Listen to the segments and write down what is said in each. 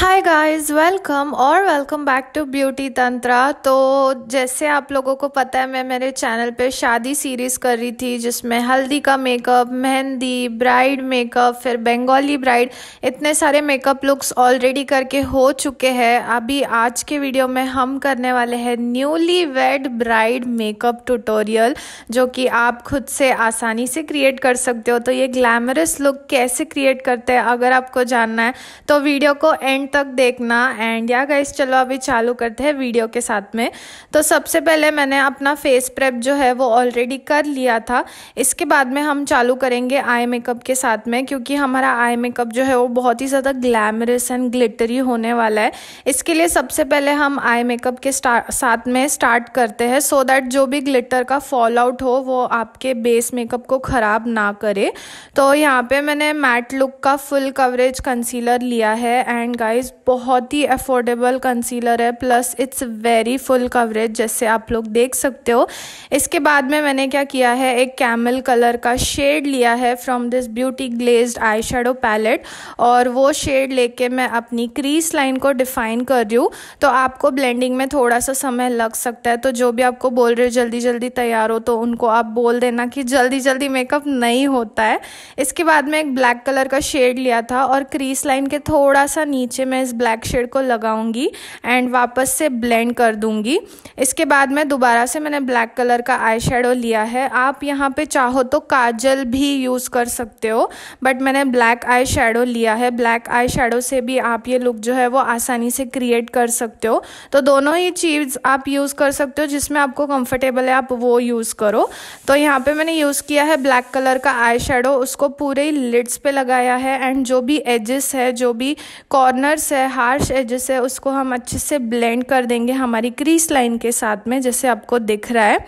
हाय guys welcome और welcome back to beauty Tantra तो जैसे आप लोगों को पता है मैं मेरे चैनल पे शादी सीरीज़ कर रही थी जिसमें हल्दी का मेकअप मेहंदी ब्राइड मेकअप फिर बंगाली ब्राइड इतने सारे मेकअप लुक्स ऑलरेडी करके हो चुके हैं अभी आज के वीडियो में हम करने वाले हैं newly wed bride makeup tutorial जो कि आप खुद से आसानी से क्रिएट कर सकते हो तो ये ग्लैमरस लुक कैसे क्रिएट करते हैं अगर आपको जानना है तो वीडियो को एंड तक देखना एंड या गाइस चलो अभी चालू करते हैं वीडियो के साथ में तो सबसे पहले मैंने अपना फेस प्रेप जो है वो ऑलरेडी कर लिया था इसके बाद में हम चालू करेंगे आई मेकअप के साथ में क्योंकि हमारा आई मेकअप जो है वो बहुत ही ज़्यादा ग्लैमरस एंड ग्लिटरी होने वाला है इसके लिए सबसे पहले हम आई मेकअप के साथ में स्टार्ट करते हैं सो so दैट जो भी ग्लिटर का फॉल आउट हो वो आपके बेस मेकअप को ख़राब ना करे तो यहाँ पे मैंने मैट लुक का फुल कवरेज कंसीलर लिया है एंड गाइस गाइस बहुत ही अफोर्डेबल कंसीलर है plus it's very full coverage जैसे आप लोग देख सकते हो इसके बाद में मैंने क्या किया है एक कैमल कलर का शेड लिया है from this beauty glazed eye shadow palette और वो शेड लेके मैं अपनी क्रीस लाइन को डिफाइन कर रही हूँ तो आपको ब्लेंडिंग में थोड़ा सा समय लग सकता है तो जो भी आपको बोल रहे हो जल्दी जल्दी तैयार हो तो उनको आप बोल देना कि जल्दी जल्दी मेकअप नहीं होता है इसके बाद में एक ब्लैक कलर का शेड लिया था और क्रीस लाइन के थोड़ा सा नीचे मैं इस ब्लैक शेड को लगाऊंगी एंड वापस से ब्लेंड कर दूंगी इसके बाद मैं दोबारा से मैंने ब्लैक कलर का आई लिया है आप यहाँ पे चाहो तो काजल भी यूज़ कर सकते हो बट मैंने ब्लैक आई लिया है ब्लैक आई से भी आप ये लुक जो है वो आसानी से क्रिएट कर सकते हो तो दोनों ही चीज़ आप यूज़ कर सकते हो जिसमें आपको कंफर्टेबल है आप वो यूज़ करो तो यहाँ पे मैंने यूज़ किया है ब्लैक कलर का आई उसको पूरे लिट्स लिड्स पे लगाया है एंड जो भी एजेस है जो भी कॉर्नर कलर्स है हार्श एजेस है उसको हम अच्छे से ब्लेंड कर देंगे हमारी क्रीस लाइन के साथ में जैसे आपको दिख रहा है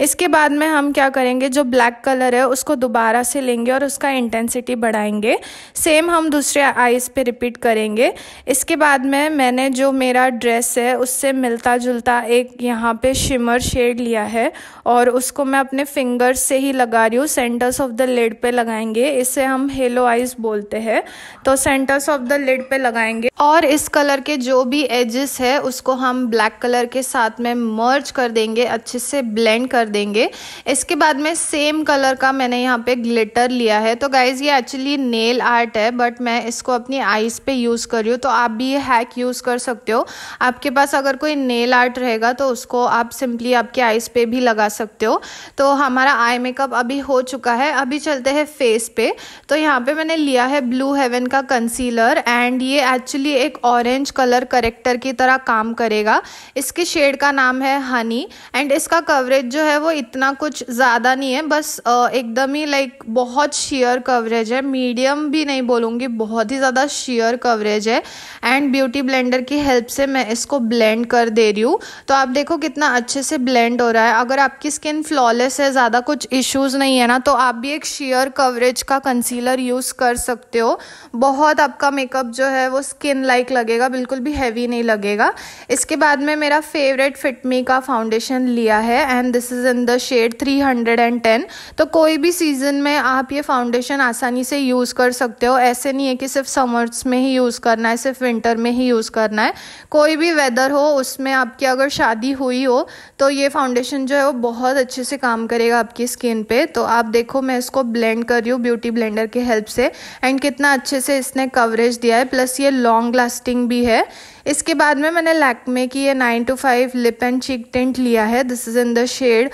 इसके बाद में हम क्या करेंगे जो ब्लैक कलर है उसको दोबारा से लेंगे और उसका इंटेंसिटी बढ़ाएंगे सेम हम दूसरे आइज़ पे रिपीट करेंगे इसके बाद में मैंने जो मेरा ड्रेस है उससे मिलता जुलता एक यहाँ पे शिमर शेड लिया है और उसको मैं अपने फिंगर्स से ही लगा रही हूँ सेंटर्स ऑफ द लेड पे लगाएंगे इसे हम हेलो आइज़ बोलते हैं तो सेंटर्स ऑफ द लेड पे लगाएंगे और इस कलर के जो भी एजेस है उसको हम ब्लैक कलर के साथ में मर्ज कर देंगे अच्छे से ब्लेंड कर कर देंगे इसके बाद में सेम कलर का मैंने यहाँ पे ग्लिटर लिया है तो गाइज़ ये एक्चुअली नेल आर्ट है बट मैं इसको अपनी आईज़ पे यूज़ कर रही हूँ तो आप भी ये हैक यूज़ कर सकते हो आपके पास अगर कोई नेल आर्ट रहेगा तो उसको आप सिंपली आपके आईज़ पे भी लगा सकते हो तो हमारा आई मेकअप अभी हो चुका है अभी चलते हैं फेस पे तो यहाँ पे मैंने लिया है ब्लू हेवन का कंसीलर एंड ये एक्चुअली एक ऑरेंज कलर करेक्टर की तरह काम करेगा इसके शेड का नाम है हनी एंड इसका कवरेज जो है है वो इतना कुछ ज़्यादा नहीं है बस एकदम ही लाइक बहुत शेयर कवरेज है मीडियम भी नहीं बोलूँगी बहुत ही ज़्यादा शेयर कवरेज है एंड ब्यूटी ब्लेंडर की हेल्प से मैं इसको ब्लेंड कर दे रही हूँ तो आप देखो कितना अच्छे से ब्लेंड हो रहा है अगर आपकी स्किन फ्लॉलेस है ज़्यादा कुछ इश्यूज़ नहीं है ना तो आप भी एक शेयर कवरेज का कंसीलर यूज़ कर सकते हो बहुत आपका मेकअप जो है वो स्किन लाइक लगेगा बिल्कुल भी हैवी नहीं लगेगा इसके बाद में मेरा फेवरेट फिटमी का फाउंडेशन लिया है and this is is in the shade 310 तो कोई भी सीज़न में आप ये फाउंडेशन आसानी से यूज़ कर सकते हो ऐसे नहीं है कि सिर्फ समर्स में ही यूज़ करना है सिर्फ विंटर में ही यूज़ करना है कोई भी वेदर हो उसमें आपकी अगर शादी हुई हो तो ये फाउंडेशन जो है वो बहुत अच्छे से काम करेगा आपकी स्किन पे तो आप देखो मैं इसको ब्लेंड कर रही हूँ ब्यूटी ब्लेंडर की हेल्प से एंड कितना अच्छे से इसने कवरेज दिया है प्लस ये लॉन्ग लास्टिंग भी है इसके बाद में मैंने लैकमे की ये nine to five lip and cheek tint लिया है this is in the shade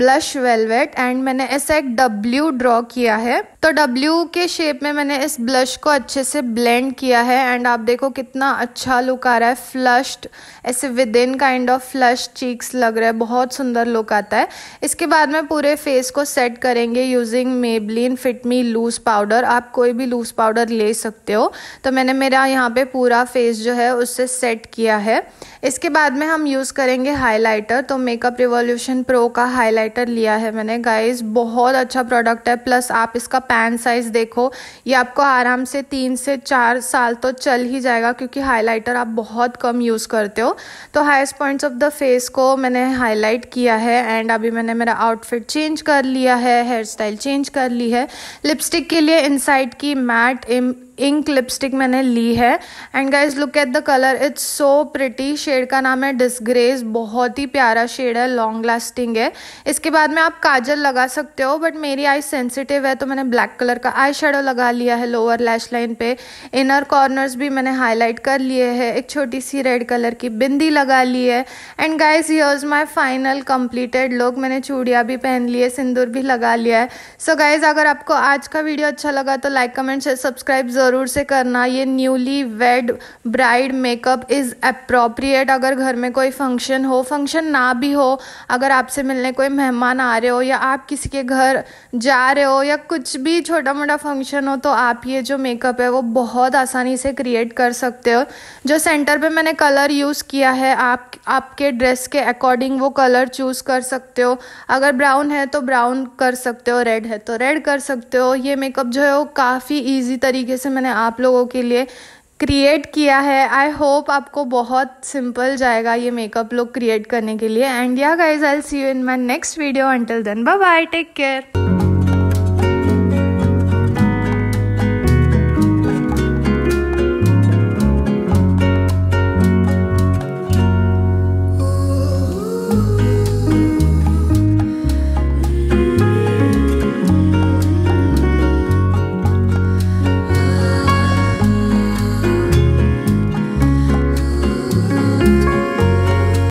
blush velvet and मैंने ऐसा एक डब्ल्यू ड्रॉ किया है तो डब्ल्यू के शेप में मैंने इस ब्लश को अच्छे से ब्लेंड किया है एंड आप देखो कितना अच्छा लुक आ रहा है फ्लश्ड ऐसे with in kind of flush cheeks लग रहा है बहुत सुंदर लुक आता है इसके बाद में पूरे फेस को सेट करेंगे using Maybelline Fit Me loose powder आप कोई भी लूज पाउडर ले सकते हो तो मैंने मेरा यहाँ पे पूरा फेस जो है उससे सेट किया है इसके बाद में हम यूज़ करेंगे हाइलाइटर तो मेकअप रिवॉल्यूशन प्रो का हाइलाइटर लिया है मैंने गाइस बहुत अच्छा प्रोडक्ट है प्लस आप इसका पैन साइज़ देखो ये आपको आराम से तीन से चार साल तो चल ही जाएगा क्योंकि हाइलाइटर आप बहुत कम यूज़ करते हो तो highest points of the face को मैंने हाईलाइट किया है एंड अभी मैंने मेरा आउटफिट चेंज कर लिया है हेयर स्टाइल चेंज कर ली है लिपस्टिक के लिए इनसाइड की मैट इंक लिपस्टिक मैंने ली है and guys look at the colour it's so pretty shade का नाम है डिसग्रेस बहुत ही प्यारा शेड है लॉन्ग लास्टिंग है इसके बाद में आप काजल लगा सकते हो बट मेरी आई सेंसिटिव है तो मैंने ब्लैक कलर का आई शेडो लगा लिया है लोअर लैश लाइन पे इनर कॉर्नर्स भी मैंने हाईलाइट कर लिए है एक छोटी सी रेड कलर की बिंदी लगा ली है and guys is my final completed look मैंने चूड़िया भी पहन ली है सिंदूर भी लगा लिया है सो so गाइज अगर आपको आज का वीडियो अच्छा लगा तो लाइक कमेंट शेयर सब्सक्राइब जरूर ज़रूर से करना ये newly wed bride makeup is appropriate अगर घर में कोई फंक्शन हो फंक्शन ना भी हो अगर आपसे मिलने कोई मेहमान आ रहे हो या आप किसी के घर जा रहे हो या कुछ भी छोटा मोटा फंक्शन हो तो आप ये जो मेकअप है वो बहुत आसानी से क्रिएट कर सकते हो जो सेंटर पे मैंने कलर यूज़ किया है आप आपके ड्रेस के अकॉर्डिंग वो कलर चूज़ कर सकते हो अगर ब्राउन है तो ब्राउन कर सकते हो रेड है तो रेड कर सकते हो ये मेकअप जो है वो काफ़ी ईजी तरीके से मैं मैंने आप लोगों के लिए क्रिएट किया है आई होप आपको बहुत सिंपल जाएगा ये मेकअप लुक क्रिएट करने के लिए एंड या guys I see you in my next video until then bye bye take care